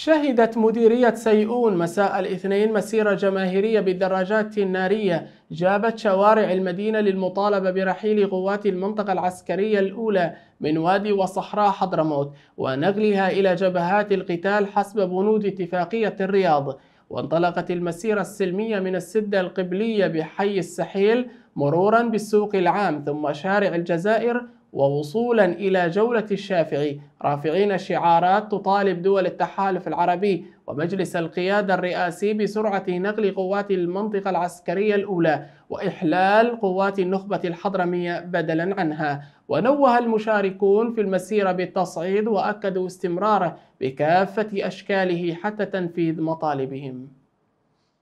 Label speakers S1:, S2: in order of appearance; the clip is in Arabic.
S1: شهدت مديرية سيئون مساء الاثنين مسيرة جماهيرية بالدراجات النارية جابت شوارع المدينة للمطالبة برحيل قوات المنطقة العسكرية الأولى من وادي وصحراء حضرموت ونقلها إلى جبهات القتال حسب بنود اتفاقية الرياض وانطلقت المسيرة السلمية من السدة القبلية بحي السحيل مرورا بالسوق العام ثم شارع الجزائر ووصولا إلى جولة الشافعي رافعين شعارات تطالب دول التحالف العربي ومجلس القيادة الرئاسي بسرعة نقل قوات المنطقة العسكرية الأولى وإحلال قوات النخبة الحضرمية بدلا عنها ونوه المشاركون في المسيرة بالتصعيد وأكدوا استمراره بكافة أشكاله حتى تنفيذ مطالبهم